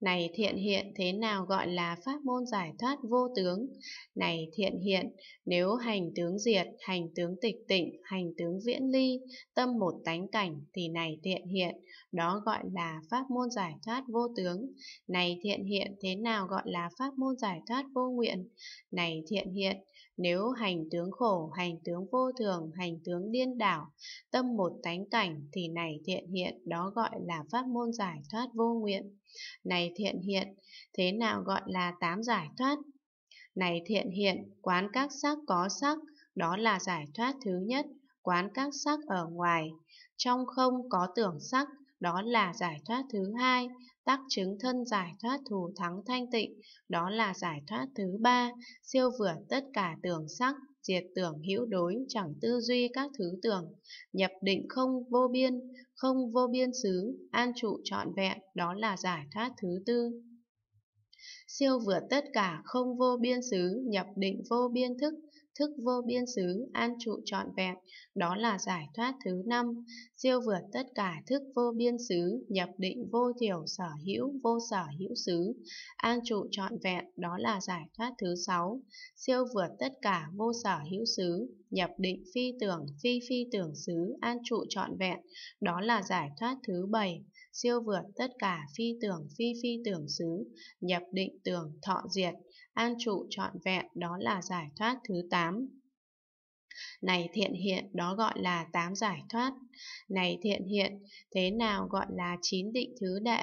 Này thiện hiện thế nào gọi là pháp môn giải thoát vô tướng? Này thiện hiện, nếu hành tướng diệt, hành tướng tịch tịnh, hành tướng viễn ly, tâm một tánh cảnh thì này thiện hiện, đó gọi là pháp môn giải thoát vô tướng. Này thiện hiện thế nào gọi là pháp môn giải thoát vô nguyện? Này thiện hiện, nếu hành tướng khổ, hành tướng vô thường, hành tướng điên đảo, tâm một tánh cảnh thì này thiện hiện, đó gọi là pháp môn giải thoát vô nguyện. Này này thiện hiện, thế nào gọi là tám giải thoát? Này thiện hiện, quán các sắc có sắc, đó là giải thoát thứ nhất, quán các sắc ở ngoài. Trong không có tưởng sắc, đó là giải thoát thứ hai, tác chứng thân giải thoát thù thắng thanh tịnh, đó là giải thoát thứ ba, siêu vượt tất cả tưởng sắc, diệt tưởng hữu đối, chẳng tư duy các thứ tưởng, nhập định không vô biên, không vô biên xứ, an trụ trọn vẹn, đó là giải thoát thứ tư. Siêu vượt tất cả không vô biên xứ, nhập định vô biên thức, thức vô biên xứ, an trụ trọn vẹn, đó là giải thoát thứ năm, siêu vượt tất cả thức vô biên xứ, nhập định vô thiểu sở hữu, vô sở hữu xứ, an trụ trọn vẹn, đó là giải thoát thứ sáu, siêu vượt tất cả vô sở hữu xứ, nhập định phi tưởng, phi phi tưởng xứ, an trụ trọn vẹn, đó là giải thoát thứ bảy, siêu vượt tất cả phi tưởng, phi phi tưởng xứ, nhập định tưởng, thọ diệt, an trụ trọn vẹn đó là giải thoát thứ 8. Này thiện hiện đó gọi là tám giải thoát. Này thiện hiện, thế nào gọi là chín định thứ đệ?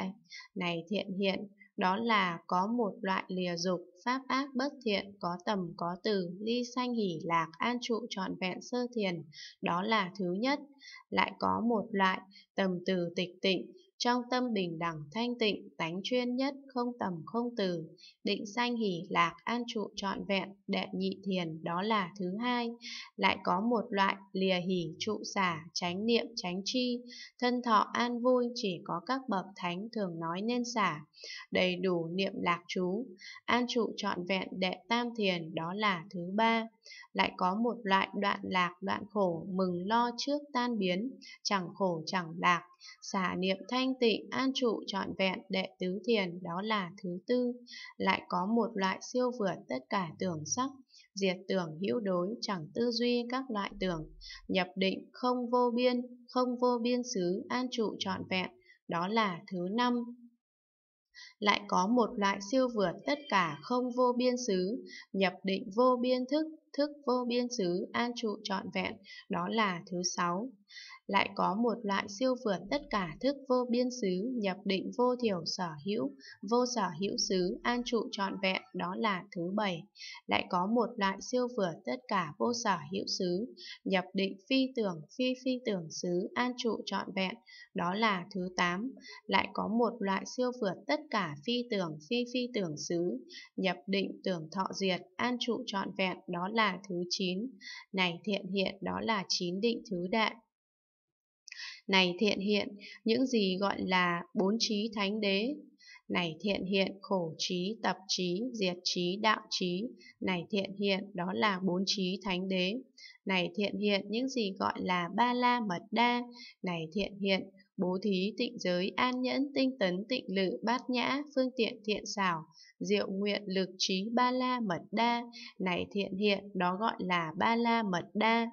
Này thiện hiện, đó là có một loại lìa dục, pháp ác bất thiện, có tầm có từ, ly sanh hỷ lạc, an trụ trọn vẹn sơ thiền, đó là thứ nhất. Lại có một loại tầm từ tịch tịnh, trong tâm bình đẳng thanh tịnh, tánh chuyên nhất, không tầm không từ, định sanh hỷ lạc, an trụ trọn vẹn, đệ nhị thiền, đó là thứ hai. Lại có một loại lìa hỷ trụ xả, tránh niệm, tránh chi, thân thọ an vui chỉ có các bậc thánh thường nói nên xả, đầy đủ niệm lạc chú, an trụ trọn vẹn đệ tam thiền, đó là thứ ba. Lại có một loại đoạn lạc, đoạn khổ, mừng lo trước tan biến, chẳng khổ chẳng lạc, xả niệm thanh thanh tịnh an trụ trọn vẹn đệ tứ thiền đó là thứ tư, lại có một loại siêu vượt tất cả tưởng sắc, diệt tưởng hữu đối chẳng tư duy các loại tưởng, nhập định không vô biên, không vô biên xứ an trụ trọn vẹn, đó là thứ năm, lại có một loại siêu vượt tất cả không vô biên xứ, nhập định vô biên thức, thức vô biên xứ, an trụ trọn vẹn, đó là thứ sáu lại có một loại siêu vượt tất cả thức vô biên xứ, nhập định vô thiểu sở hữu, vô sở hữu xứ, an trụ trọn vẹn, đó là thứ bảy. Lại có một loại siêu vượt tất cả vô sở hữu xứ, nhập định phi tưởng, phi phi tưởng xứ, an trụ trọn vẹn, đó là thứ tám. Lại có một loại siêu vượt tất cả phi tưởng, phi phi tưởng xứ, nhập định tưởng thọ diệt, an trụ trọn vẹn, đó là thứ chín. Này thiện hiện, đó là chín định thứ đại. Này thiện hiện, những gì gọi là bốn trí thánh đế. Này thiện hiện, khổ trí, tập trí, diệt trí, đạo trí. Này thiện hiện, đó là bốn trí thánh đế. Này thiện hiện, những gì gọi là ba la mật đa. Này thiện hiện, bố thí, tịnh giới, an nhẫn, tinh tấn, tịnh lự, bát nhã, phương tiện thiện xảo, diệu nguyện, lực trí, ba la mật đa. Này thiện hiện, đó gọi là ba la mật đa.